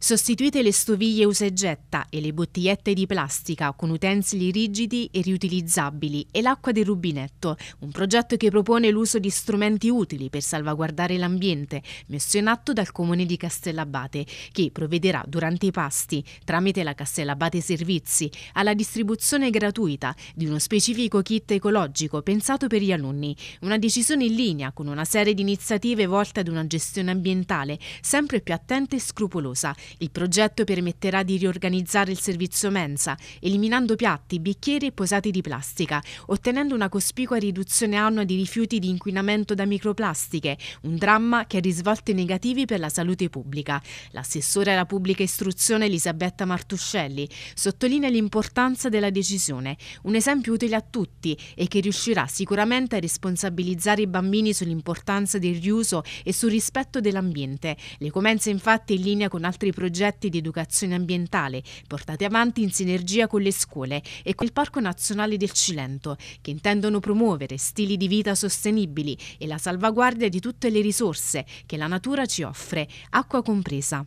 Sostituite le stoviglie usegetta e le bottigliette di plastica con utensili rigidi e riutilizzabili e l'acqua del rubinetto, un progetto che propone l'uso di strumenti utili per salvaguardare l'ambiente, messo in atto dal comune di Castellabate, che provvederà durante i pasti, tramite la Castellabate Servizi, alla distribuzione gratuita di uno specifico kit ecologico pensato per gli alunni, una decisione in linea con una serie di iniziative volte ad una gestione ambientale sempre più attenta e scrupolosa il progetto permetterà di riorganizzare il servizio mensa, eliminando piatti, bicchieri e posati di plastica, ottenendo una cospicua riduzione annua di rifiuti di inquinamento da microplastiche, un dramma che ha risvolti negativi per la salute pubblica. L'assessore alla pubblica istruzione Elisabetta Martuscelli sottolinea l'importanza della decisione, un esempio utile a tutti e che riuscirà sicuramente a responsabilizzare i bambini sull'importanza del riuso e sul rispetto dell'ambiente. Le comenze infatti in linea con altri progetti progetti di educazione ambientale portati avanti in sinergia con le scuole e con il Parco Nazionale del Cilento, che intendono promuovere stili di vita sostenibili e la salvaguardia di tutte le risorse che la natura ci offre, acqua compresa.